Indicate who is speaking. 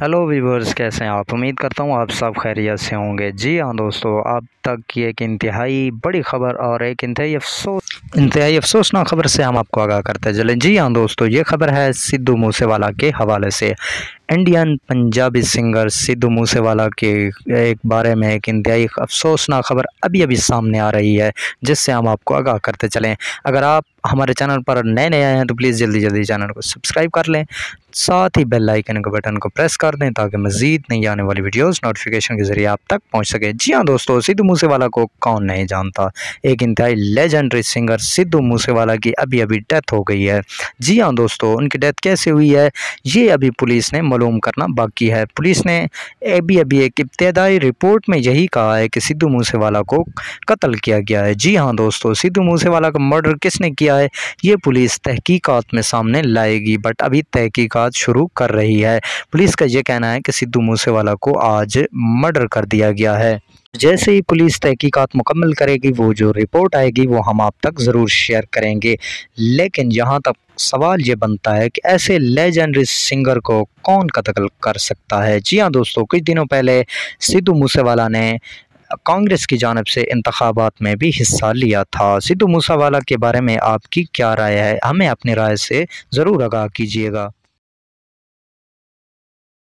Speaker 1: hello viewers कैसे हैं आप उम्मीद करता हूँ आप सब खैरियत से होंगे जी हाँ दोस्तों अब तक की एक इंतहाई बड़ी खबर और एक इंतहाई अफसोस इंतहाई अफसोसनाक खबर से हम आपको आगाह करते चले जी हाँ दोस्तों ये खबर है सिद्धू मूसेवाला के हवाले से इंडियन पंजाबी सिंगर सिद्धू मूसेवाला के एक बारे में एक इंतहाई अफसोसनाक खबर अभी अभी सामने आ रही है जिससे हम आपको आगाह करते चलें अगर आप हमारे चैनल पर नए नए आए हैं तो प्लीज़ जल्दी जल्दी चैनल को सब्सक्राइब कर लें साथ ही बेल आइकन के बटन को प्रेस कर दें ताकि मज़ीद नई आने वाली वीडियोज़ नोटिफिकेशन के ज़रिए आप तक पहुँच सके जी हाँ दोस्तों सिद्धू मूसेवाला को कौन नहीं जानता एक इंतहाई लेजेंडरी सिंगर सिद्धू मूसेवाला की अभी अभी डेथ हो गई है जी हाँ दोस्तों उनकी डेथ कैसे हुई है ये अभी पुलिस ने मालूम करना बाकी है पुलिस ने अभी अभी एक इब्तदाई रिपोर्ट में यही कहा है कि सिद्धू मूसेवाला को कत्ल किया गया है जी हाँ दोस्तों सिद्धू मूसेवाला का मर्डर किसने किया है ये पुलिस तहकीकात में सामने लाएगी बट अभी तहकीकात शुरू कर रही है पुलिस का ये कहना है कि सिद्धू मूसेवाला को आज मर्डर कर दिया गया है जैसे ही पुलिस तहकीकात मुकम्मल करेगी वो जो रिपोर्ट आएगी वो हम आप तक ज़रूर शेयर करेंगे लेकिन जहां तक सवाल ये बनता है कि ऐसे लेजेंडरी सिंगर को कौन कत्ल कर सकता है जी हाँ दोस्तों कुछ दिनों पहले सिद्धू मूसेवाला ने कांग्रेस की जानब से इंतबात में भी हिस्सा लिया था सिद्धू मूसावाला के बारे में आपकी क्या राय है हमें अपनी राय से ज़रूर आगाह कीजिएगा